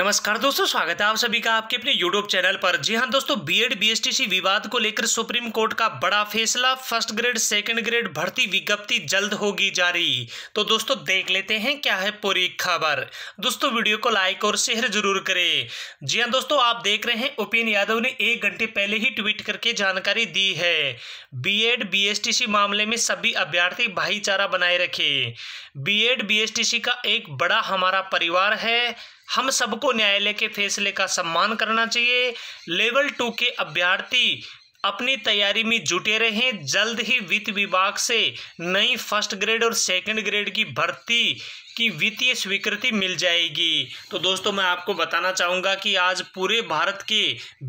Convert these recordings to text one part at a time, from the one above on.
नमस्कार दोस्तों स्वागत है आप सभी का आपके अपने यूट्यूब चैनल पर जी हाँ दोस्तों बीएड बीएसटीसी विवाद को लेकर सुप्रीम कोर्ट का बड़ा फैसला फर्स्ट ग्रेड सेकंड ग्रेड भर्ती विज्ञप्ति जल्द होगी जारी तो दोस्तों देख लेते हैं क्या है पूरी खबर दोस्तों वीडियो को लाइक और शेयर जरूर करें जी हाँ दोस्तों आप देख रहे हैं उपेन यादव ने एक घंटे पहले ही ट्वीट करके जानकारी दी है बी एड मामले में सभी अभ्यर्थी भाईचारा बनाए रखे बी एड का एक बड़ा हमारा परिवार है हम सबको न्यायालय के फैसले का सम्मान करना चाहिए लेवल टू के अभ्यर्थी अपनी तैयारी में जुटे रहें जल्द ही वित्त विभाग से नई फर्स्ट ग्रेड और सेकंड ग्रेड की भर्ती की वित्तीय स्वीकृति मिल जाएगी तो दोस्तों मैं आपको बताना चाहूँगा कि आज पूरे भारत के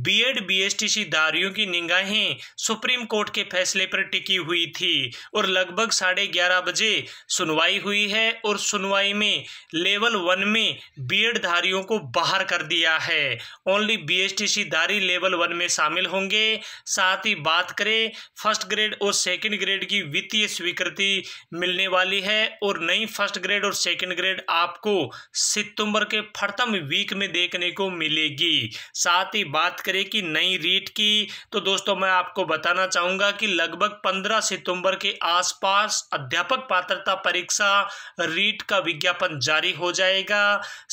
बीएड बीएसटीसी दारियों की निगाहें सुप्रीम कोर्ट के फैसले पर टिकी हुई थी और लगभग साढ़े ग्यारह बजे सुनवाई हुई है और सुनवाई में लेवल वन में बीएड धारियों को बाहर कर दिया है ओनली बीएसटीसी दारी लेवल वन में शामिल होंगे साथ ही बात करें फर्स्ट ग्रेड और सेकेंड ग्रेड की वित्तीय स्वीकृति मिलने वाली है और नई फर्स्ट ग्रेड और सेकेंड सेकेंड ग्रेड आपको सितंबर के प्रथम वीक में देखने को मिलेगी साथ ही बात करें कि नई रीट की तो दोस्तों मैं आपको बताना चाहूंगा कि लगभग पंद्रह सितंबर के आसपास अध्यापक पात्रता परीक्षा रीट का विज्ञापन जारी हो जाएगा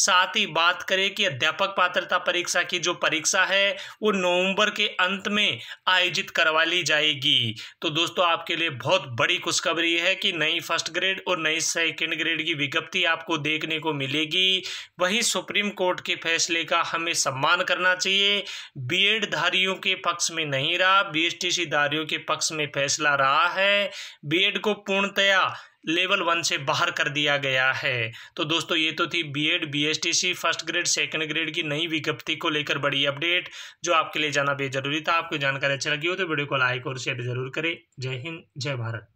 साथ ही बात करें कि अध्यापक पात्रता परीक्षा की जो परीक्षा है वो नवंबर के अंत में आयोजित करवा ली जाएगी तो दोस्तों आपके लिए बहुत बड़ी खुशखबरी है कि नई फर्स्ट ग्रेड और नई सेकेंड ग्रेड की विज्ञप्ति प्राप्ति आपको देखने को मिलेगी वहीं सुप्रीम कोर्ट के फैसले का हमें सम्मान करना चाहिए बीएडधारियों धारियों के पक्ष में नहीं रहा बीएसटीसी धारियों के पक्ष में फैसला रहा है बीएड को पूर्णतया लेवल वन से बाहर कर दिया गया है तो दोस्तों ये तो थी BEd BSTC first grade second grade की नई विज्ञप्ति को लेकर बड़ी अपडेट जो आपके लिए जाना बेजरूरी था आपको जानकारी अच्छी लगी हो तो वीडियो को लाइक और शेयर जरूर करें जय हिंद जय भारत